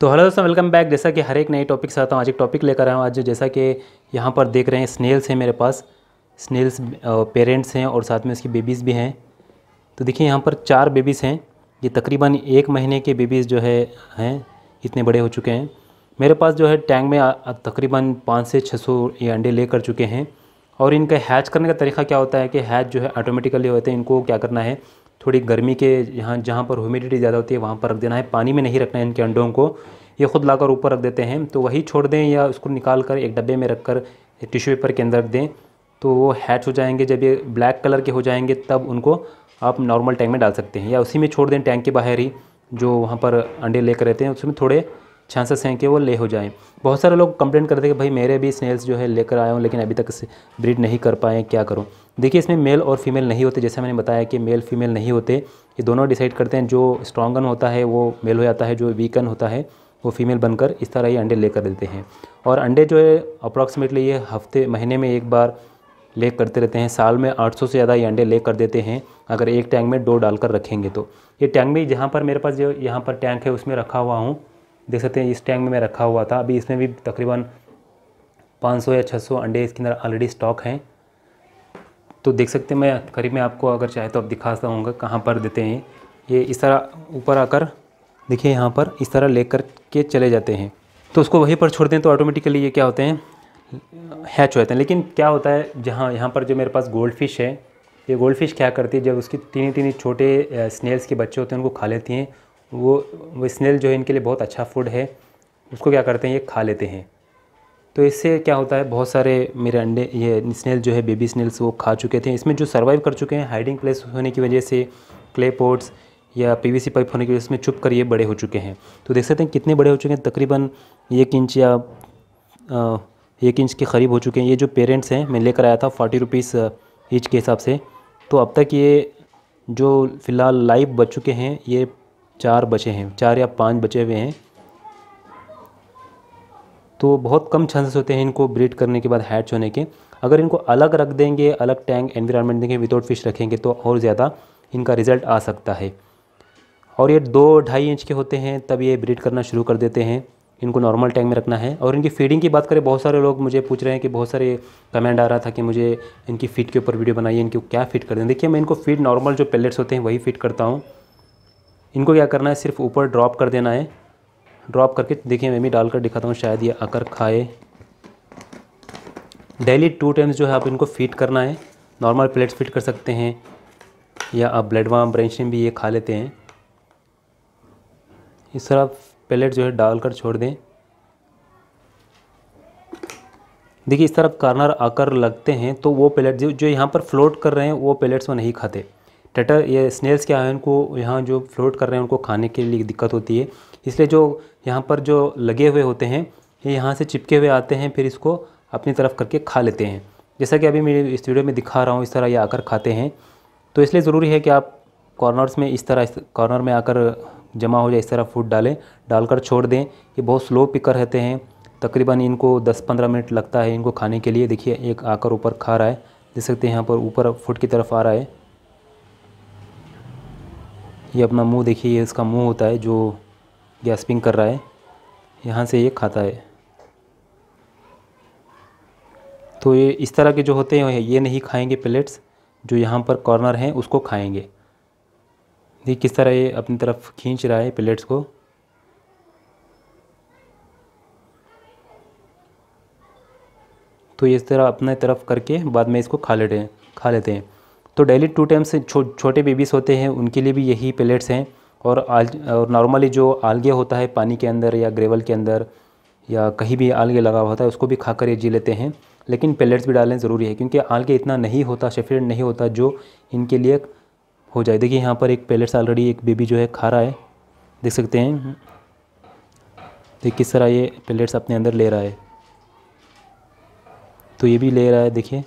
तो हेलो दोस्तों welcome back जैसा कि हर एक नए टॉपिक से आता हूँ आज एक टॉपिक लेकर आया हूँ आज जैसा कि यहाँ पर देख रहे हैं स्नेल्स हैं मेरे पास स्नेल्स पेरेंट्स हैं और साथ में उसकी बेबीज़ भी हैं तो देखिए यहाँ पर चार बेबीज़ हैं ये तकरीबन एक महीने के बेबीज़ जो है हैं इतने बड़े हो चुके हैं मेरे पास जो है टैंक में तकरीबन पाँच से छः सौ ये अंडे ले कर चुके हैं और इनका हैच करने का तरीका क्या होता है कि हैच जो है ऑटोमेटिकली होते हैं इनको क्या करना है थोड़ी गर्मी के यहाँ जहाँ पर ह्यूमिडिटी ज़्यादा होती है वहाँ पर रख देना है पानी में नहीं रखना है इनके अंडों को ये खुद लाकर ऊपर रख देते हैं तो वही छोड़ दें या उसको निकाल कर एक डब्बे में रख कर टिश्यू पेपर के अंदर रख दें तो वो हैच हो जाएंगे जब ये ब्लैक कलर के हो जाएंगे तब उनको आप नॉर्मल टैंक में डाल सकते हैं या उसी में छोड़ दें टैंक के बाहर ही जो वहाँ पर अंडे लेकर रहते हैं उसमें थोड़े चांसेस हैं कि वो ले हो जाएँ बहुत सारे लोग कंप्लेंट करते हैं कि भाई मेरे भी स्नेल्स जो है लेकर आया हूँ लेकिन अभी तक ब्रीड नहीं कर पाए क्या करूँ देखिए इसमें मेल और फीमेल नहीं होते जैसे मैंने बताया कि मेल फीमेल नहीं होते ये दोनों डिसाइड करते हैं जो स्ट्रॉगन होता है वो मेल हो जाता है जो वीकन होता है वो फीमेल बनकर इस तरह ये अंडे लेकर देते हैं और अंडे जो है अप्रॉक्सीमेटली ये हफ्ते महीने में एक बार ले करते रहते हैं साल में 800 से ज़्यादा ये अंडे ले कर देते हैं अगर एक टैंक में दो डालकर रखेंगे तो ये टैंक में जहाँ पर मेरे पास जो यहाँ पर टैंक है उसमें रखा हुआ हूँ देख सकते हैं इस टैंक में मैं रखा हुआ था अभी इसमें भी तकरीबन 500 या 600 अंडे इसके अंदर ऑलरेडी स्टॉक हैं तो देख सकते हैं मैं करीब में आपको अगर चाहे तो आप दिखा सकूँगा कहाँ पर देते हैं ये इस तरह ऊपर आकर देखिए यहाँ पर इस तरह ले कर के चले जाते हैं तो उसको वहीं पर छोड़ दें तो ऑटोमेटिकली ये क्या होते हैं हैच हो जाते हैं लेकिन क्या होता है जहाँ यहाँ पर जो मेरे पास गोल्ड फिश है ये गोल्ड फिश क्या करती है जब उसकी तीन तीन छोटे स्नेल्स के बच्चे होते हैं उनको खा लेती हैं वो, वो स्नेल जो है इनके लिए बहुत अच्छा फूड है उसको क्या करते हैं ये खा लेते हैं तो इससे क्या होता है बहुत सारे मेरे अंडे ये स्नेल जो है बेबी स्नेल्स वो खा चुके थे इसमें जो सर्वाइव कर चुके हैं हाइडिंग प्लेस होने की वजह से क्ले पोर्ट्स या पीवीसी पाइप होने की वजह से इसमें चुप कर ये बड़े हो चुके हैं तो देख सकते हैं कितने बड़े हो चुके हैं तकरीबन एक इंच या एक इंच के करीब हो चुके हैं ये जो पेरेंट्स हैं मैं लेकर आया था फोर्टी रुपीज़ ईच के हिसाब से तो अब तक ये जो फ़िलहाल लाइव बच चुके हैं ये चार बचे हैं चार या पांच बचे हुए हैं तो बहुत कम चांसेस होते हैं इनको ब्रीड करने के बाद हैच होने के अगर इनको अलग रख देंगे अलग टैंक एनवायरनमेंट देंगे विदाउट फिश रखेंगे तो और ज़्यादा इनका रिज़ल्ट आ सकता है और ये दो ढाई इंच के होते हैं तब ये ब्रीड करना शुरू कर देते हैं इनको नॉर्मल टैंक में रखना है और इनकी फीडिंग की बात करें बहुत सारे लोग मुझे पूछ रहे हैं कि बहुत सारे कमेंट आ रहा था कि मुझे इनकी फ़ीड के ऊपर वीडियो बनाइए इनको क्या फ़ीड कर दें देखिए मैं इनको फीड नॉर्मल जो पैलेट्स होते हैं वही फ़ीड करता हूँ इनको क्या करना है सिर्फ ऊपर ड्रॉप कर देना है ड्रॉप करके देखिए मैं भी डाल कर दिखाता हूँ शायद ये आकर खाए डेली टू टाइम्स जो है आप इनको फीड करना है नॉर्मल प्लेट्स फिट कर सकते हैं या आप ब्लड वाम भी ये खा लेते हैं इस तरह प्लेट जो है डाल कर छोड़ दें देखिए इस तरफ कार्नर आकर लगते हैं तो वो प्लेट जो जो यहाँ पर फ्लोट कर रहे हैं वो प्लेट्स वो नहीं खाते टटर ये स्नेल्स के आयन उनको यहाँ जो फ्लोट कर रहे हैं उनको खाने के लिए दिक्कत होती है इसलिए जो यहाँ पर जो लगे हुए होते हैं ये यहाँ से चिपके हुए आते हैं फिर इसको अपनी तरफ करके खा लेते हैं जैसा कि अभी मैं इस वीडियो में दिखा रहा हूँ इस तरह ये आकर खाते हैं तो इसलिए ज़रूरी है कि आप कॉर्नर्स में इस तरह इस कॉर्नर में आकर जमा हो जाए इस तरह फूड डालें डालकर छोड़ दें ये बहुत स्लो पिकर रहते हैं तकरीबन इनको 10-15 मिनट लगता है इनको खाने के लिए देखिए एक आकर ऊपर खा रहा है देख सकते हैं यहाँ पर ऊपर फूड की तरफ आ रहा है ये अपना मुंह देखिए ये इसका मुंह होता है जो गैसपिंग कर रहा है यहाँ से ये खाता है तो ये इस तरह के जो होते हैं ये नहीं खाएंगे प्लेट्स जो यहाँ पर कॉर्नर हैं उसको खाएंगे देखिए किस तरह ये अपनी तरफ खींच रहा है प्लेट्स को तो इस तरह अपने तरफ करके बाद में इसको खा लेते हैं खा लेते हैं तो डेली टू टाइम्स छो, छोटे बेबीज़ होते हैं उनके लिए भी यही पेलेट्स हैं और आल और नॉर्मली जो आलगे होता है पानी के अंदर या ग्रेवल के अंदर या कहीं भी आलगे लगा हुआ होता है उसको भी खाकर ये जी लेते हैं लेकिन पेलेट्स भी डालने ज़रूरी है क्योंकि आलगे इतना नहीं होता सफिशेंट नहीं होता जो इनके लिए हो जाए देखिए यहाँ पर एक पेलेट्स ऑलरेडी एक बेबी जो है खा रहा है देख सकते हैं देखिए किस तरह ये पेलेट्स अपने अंदर ले रहा है तो ये भी ले रहा है देखिए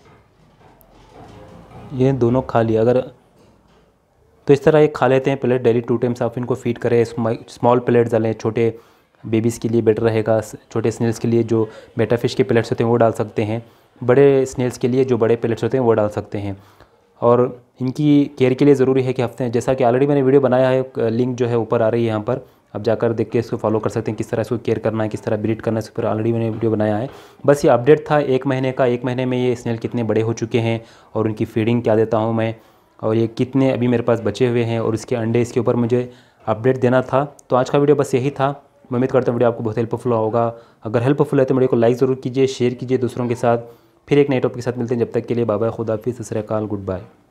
ये दोनों खा लिया अगर तो इस तरह ये खा लेते हैं प्लेट डेली टू टाइम्स आप इनको फीड करें स्मॉल प्लेट्स डालें छोटे बेबीज़ के लिए बेटर रहेगा छोटे स्नेल्स के लिए जो बेटा फिश के प्लेट्स होते हैं वो डाल सकते हैं बड़े स्नेल्स के लिए जो बड़े प्लेट्स होते हैं वो डाल सकते हैं और इनकी केयर के लिए ज़रूरी है कि हफ्ते जैसा कि ऑलरेडी मैंने वीडियो बनाया है लिंक जो है ऊपर आ रही है यहाँ पर आप जाकर देख के इसको फॉलो कर सकते हैं किस तरह इसको केयर करना है किस तरह ब्रीड करना है इस पर ऑलरेडी मैंने वीडियो बनाया है बस ये अपडेट था एक महीने का एक महीने में ये स्नेल कितने बड़े हो चुके हैं और उनकी फीडिंग क्या देता हूँ मैं और ये कितने अभी मेरे पास बचे हुए हैं और इसके अंडे इसके ऊपर मुझे अपडेट देना था तो आज का वीडियो बस यही था मैं उम्मीद करता हूँ वीडियो आपको बहुत हेल्पफुल होगा अगर हेल्पफुल है तो वीडियो को लाइक ज़रूर कीजिए शेयर कीजिए दूसरों के साथ फिर एक नए टॉपिक के साथ मिलते हैं जब तक के लिए बाबा खुदाफी ससरकाल गुड बाय